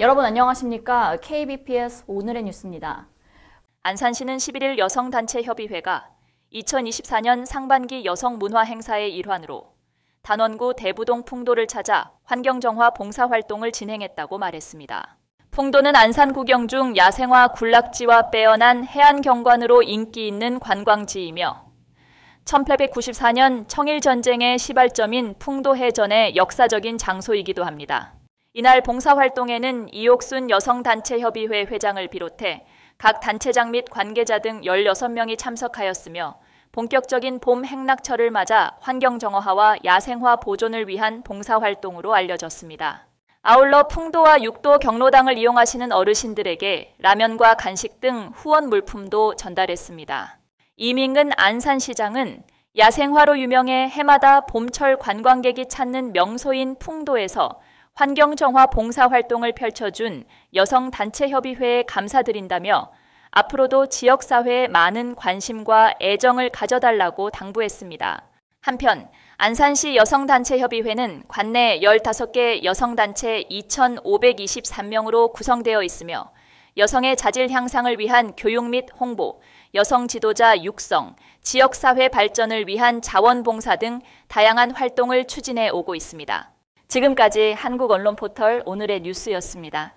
여러분 안녕하십니까? KBPS 오늘의 뉴스입니다. 안산시는 11일 여성단체협의회가 2024년 상반기 여성 문화 행사의 일환으로 단원구 대부동 풍도를 찾아 환경정화 봉사활동을 진행했다고 말했습니다. 풍도는 안산 구경 중 야생화 군락지와 빼어난 해안 경관으로 인기 있는 관광지이며 1894년 청일전쟁의 시발점인 풍도 해전의 역사적인 장소이기도 합니다. 이날 봉사활동에는 이옥순 여성단체협의회 회장을 비롯해 각 단체장 및 관계자 등 16명이 참석하였으며 본격적인 봄 행락철을 맞아 환경정화와 야생화 보존을 위한 봉사활동으로 알려졌습니다. 아울러 풍도와 육도 경로당을 이용하시는 어르신들에게 라면과 간식 등 후원 물품도 전달했습니다. 이민근 안산시장은 야생화로 유명해 해마다 봄철 관광객이 찾는 명소인 풍도에서 환경정화 봉사활동을 펼쳐준 여성단체협의회에 감사드린다며 앞으로도 지역사회에 많은 관심과 애정을 가져달라고 당부했습니다. 한편 안산시 여성단체협의회는 관내 15개 여성단체 2,523명으로 구성되어 있으며 여성의 자질 향상을 위한 교육 및 홍보, 여성 지도자 육성, 지역사회 발전을 위한 자원봉사 등 다양한 활동을 추진해 오고 있습니다. 지금까지 한국 언론 포털 오늘의 뉴스였습니다.